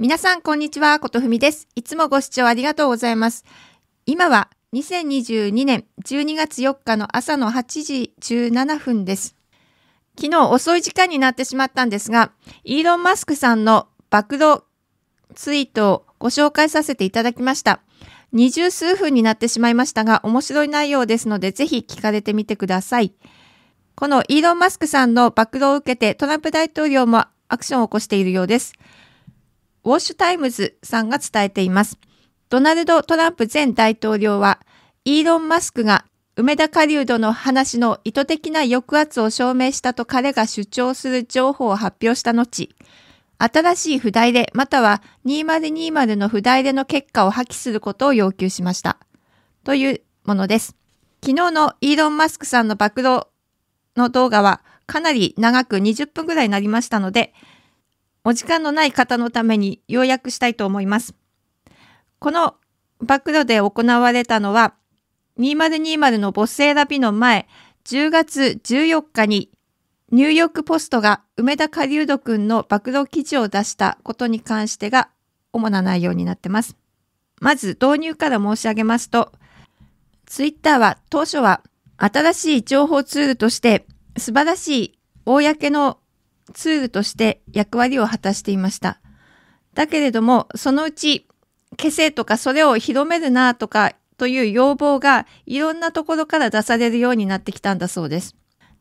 皆さん、こんにちは。ことふみです。いつもご視聴ありがとうございます。今は2022年12月4日の朝の8時17分です。昨日遅い時間になってしまったんですが、イーロン・マスクさんの暴露ツイートをご紹介させていただきました。二十数分になってしまいましたが、面白い内容ですので、ぜひ聞かれてみてください。このイーロン・マスクさんの暴露を受けて、トランプ大統領もアクションを起こしているようです。ウォッシュタイムズさんが伝えています。ドナルド・トランプ前大統領は、イーロン・マスクが梅田カリウドの話の意図的な抑圧を証明したと彼が主張する情報を発表した後、新しい不代でまたは2020の不代での結果を破棄することを要求しました。というものです。昨日のイーロン・マスクさんの暴露の動画はかなり長く20分ぐらいになりましたので、お時間のない方のために要約したいと思います。このバックドで行われたのは、2020のボス選びの前、10月14日にニューヨークポストが梅田狩人斗くんの暴露記事を出したことに関してが主な内容になってます。まず導入から申し上げますと、ツイッターは当初は新しい情報ツールとして素晴らしい公のツールとして役割を果たしていました。だけれども、そのうち、消せとかそれを広めるなとかという要望がいろんなところから出されるようになってきたんだそうです。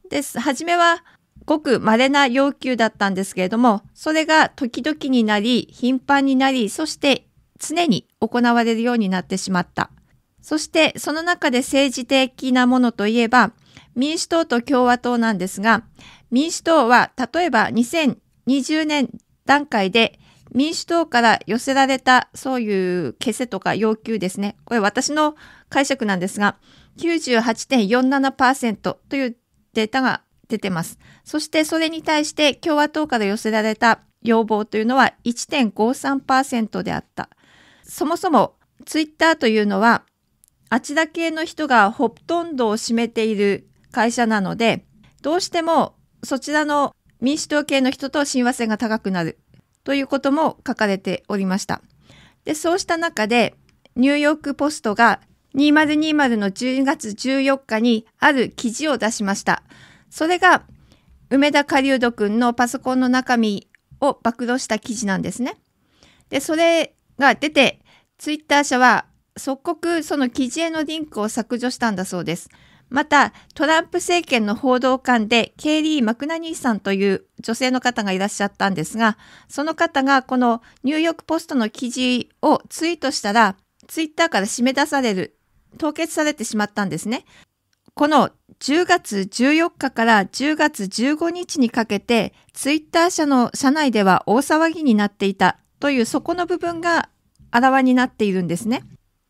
です。初めはごく稀な要求だったんですけれども、それが時々になり、頻繁になり、そして常に行われるようになってしまった。そしてその中で政治的なものといえば、民主党と共和党なんですが、民主党は例えば2020年段階で民主党から寄せられたそういう消せとか要求ですね。これ私の解釈なんですが、98.47%というデータが出てます。そしてそれに対して共和党から寄せられた要望というのは1.53%であった。そもそもツイッターというのはあちら系の人がほとんどを占めている会社なので、どうしてもそちらの民主党系の人と親和性が高くなるということも書かれておりました。で、そうした中で、ニューヨークポストが2020の1 2月14日にある記事を出しました。それが、梅田狩人くんのパソコンの中身を暴露した記事なんですね。で、それが出て、ツイッター社は即刻その記事へのリンクを削除したんだそうです。また、トランプ政権の報道官で、ケイリー・マクナニーさんという女性の方がいらっしゃったんですが、その方がこのニューヨークポストの記事をツイートしたら、ツイッターから締め出される、凍結されてしまったんですね。この10月14日から10月15日にかけて、ツイッター社の社内では大騒ぎになっていたというそこの部分があらわになっているんですね。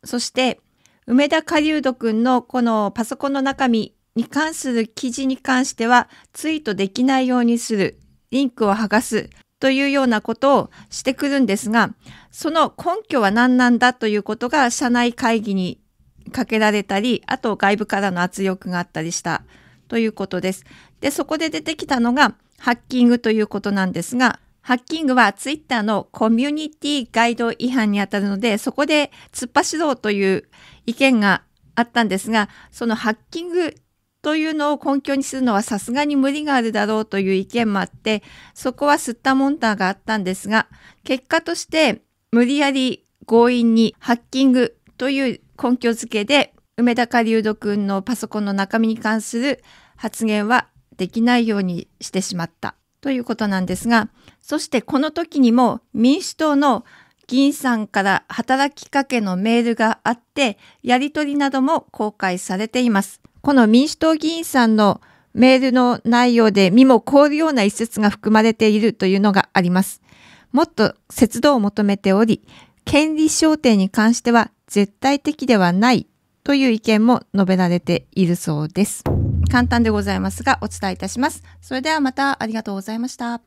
そして、梅田狩人くんのこのパソコンの中身に関する記事に関しては、ツイートできないようにする、リンクを剥がすというようなことをしてくるんですが、その根拠は何なんだということが社内会議にかけられたり、あと外部からの圧力があったりしたということです。で、そこで出てきたのがハッキングということなんですが、ハッキングはツイッターのコミュニティガイド違反にあたるので、そこで突っ走ろうという意見があったんですが、そのハッキングというのを根拠にするのはさすがに無理があるだろうという意見もあって、そこは吸ったモンターがあったんですが、結果として無理やり強引にハッキングという根拠づけで、梅田下流斗くんのパソコンの中身に関する発言はできないようにしてしまった。ということなんですが、そしてこの時にも民主党の議員さんから働きかけのメールがあって、やり取りなども公開されています。この民主党議員さんのメールの内容で身も凍るような一節が含まれているというのがあります。もっと節度を求めており、権利焦点に関しては絶対的ではないという意見も述べられているそうです。簡単でございますがお伝えいたします。それではまたありがとうございました。